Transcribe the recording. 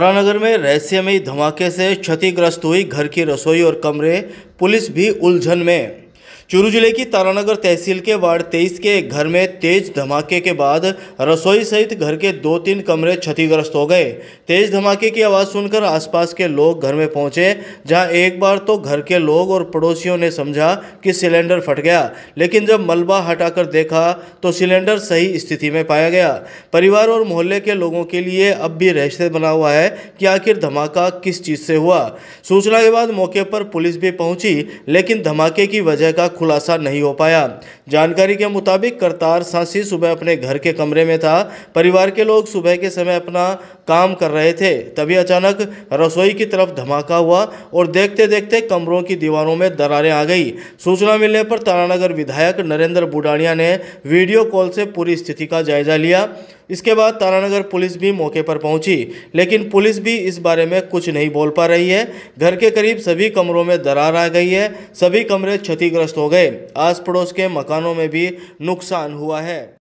नगर में रहस्यमयी धमाके से क्षतिग्रस्त हुई घर की रसोई और कमरे पुलिस भी उलझन में चूरू जिले की तारानगर तहसील के वार्ड तेईस के एक घर में तेज धमाके के बाद रसोई सहित घर के दो तीन कमरे क्षतिग्रस्त हो गए तेज धमाके की आवाज़ सुनकर आसपास के लोग घर में पहुंचे जहां एक बार तो घर के लोग और पड़ोसियों ने समझा कि सिलेंडर फट गया लेकिन जब मलबा हटाकर देखा तो सिलेंडर सही स्थिति में पाया गया परिवार और मोहल्ले के लोगों के लिए अब भी रहस्य बना हुआ है कि आखिर धमाका किस चीज़ से हुआ सूचना के बाद मौके पर पुलिस भी पहुंची लेकिन धमाके की वजह का खुलासा नहीं हो पाया जानकारी के मुताबिक करतार सांसी सुबह अपने घर के कमरे में था परिवार के लोग सुबह के समय अपना काम कर रहे थे तभी अचानक रसोई की तरफ धमाका हुआ और देखते देखते कमरों की दीवारों में दरारें आ गई सूचना मिलने पर तारानगर विधायक नरेंद्र बुडानिया ने वीडियो कॉल से पूरी स्थिति का जायजा लिया इसके बाद तारानगर पुलिस भी मौके पर पहुंची लेकिन पुलिस भी इस बारे में कुछ नहीं बोल पा रही है घर के करीब सभी कमरों में दरार आ गई है सभी कमरे क्षतिग्रस्त हो गए आस पड़ोस के मकानों में भी नुकसान हुआ है